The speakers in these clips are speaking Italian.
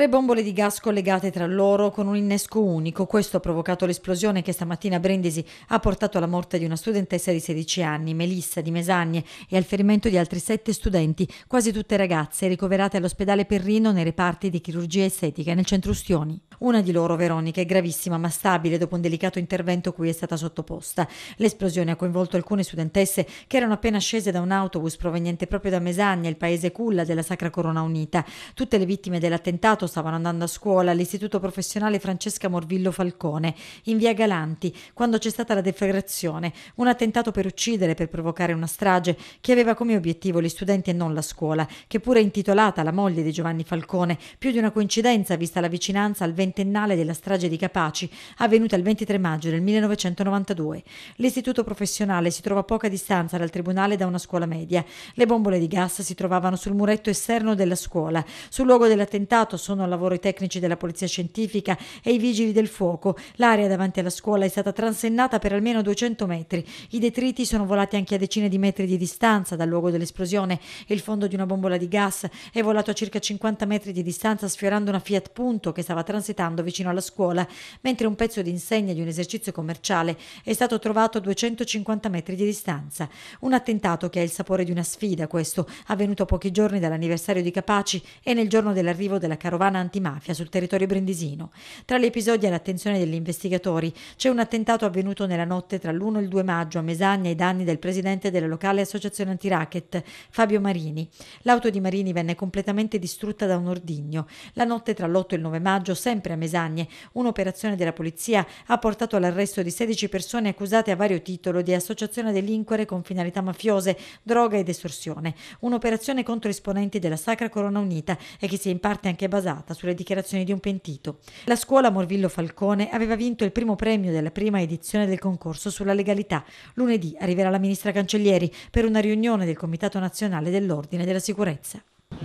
Tre bombole di gas collegate tra loro con un innesco unico, questo ha provocato l'esplosione che stamattina a Brindisi ha portato alla morte di una studentessa di 16 anni, Melissa di Mesagne, e al ferimento di altri sette studenti, quasi tutte ragazze, ricoverate all'ospedale Perrino nei reparti di chirurgia estetica nel centro Ustioni. Una di loro, Veronica, è gravissima ma stabile dopo un delicato intervento cui è stata sottoposta. L'esplosione ha coinvolto alcune studentesse che erano appena scese da un autobus proveniente proprio da Mesagna, il paese culla della Sacra Corona Unita. Tutte le vittime dell'attentato stavano andando a scuola all'Istituto Professionale Francesca Morvillo Falcone, in via Galanti, quando c'è stata la deflagrazione, un attentato per uccidere, per provocare una strage, che aveva come obiettivo gli studenti e non la scuola, che pure è intitolata alla moglie di Giovanni Falcone, più di una coincidenza vista la vicinanza al 20 ventennale della strage di Capaci, avvenuta il 23 maggio del 1992. L'istituto professionale si trova a poca distanza dal tribunale da una scuola media. Le bombole di gas si trovavano sul muretto esterno della scuola. Sul luogo dell'attentato sono al lavoro i tecnici della polizia scientifica e i vigili del fuoco. L'area davanti alla scuola è stata transennata per almeno 200 metri. I detriti sono volati anche a decine di metri di distanza dal luogo dell'esplosione. Il fondo di una bombola di gas è volato a circa 50 metri di distanza sfiorando una Fiat Punto che stava transitando schiantando vicino alla scuola, mentre un pezzo di insegna di un esercizio commerciale è stato trovato a 250 metri di distanza. Un attentato che ha il sapore di una sfida, questo, avvenuto pochi giorni dall'anniversario di Capaci e nel giorno dell'arrivo della carovana antimafia sul territorio brindisino. Tra gli episodi all'attenzione degli investigatori c'è un attentato avvenuto nella notte tra l'1 e il 2 maggio a Mesagna ai danni del presidente della locale associazione antiracket, Fabio Marini. L'auto di Marini venne completamente distrutta da un ordigno. La notte tra l'8 e il 9 maggio, sempre a Mesagne. Un'operazione della polizia ha portato all'arresto di 16 persone accusate a vario titolo di associazione a delinquere con finalità mafiose, droga ed estorsione. Un'operazione contro esponenti della Sacra Corona Unita e che si è in parte anche basata sulle dichiarazioni di un pentito. La scuola Morvillo Falcone aveva vinto il primo premio della prima edizione del concorso sulla legalità. Lunedì arriverà la ministra Cancellieri per una riunione del Comitato Nazionale dell'Ordine e della Sicurezza.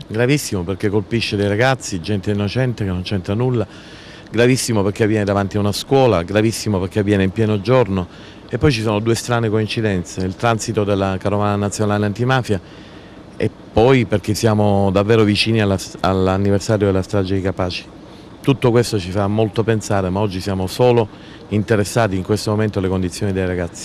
Gravissimo perché colpisce dei ragazzi, gente innocente che non c'entra nulla, gravissimo perché avviene davanti a una scuola, gravissimo perché avviene in pieno giorno e poi ci sono due strane coincidenze, il transito della carovana nazionale antimafia e poi perché siamo davvero vicini all'anniversario della strage di Capaci. Tutto questo ci fa molto pensare, ma oggi siamo solo interessati in questo momento alle condizioni dei ragazzi.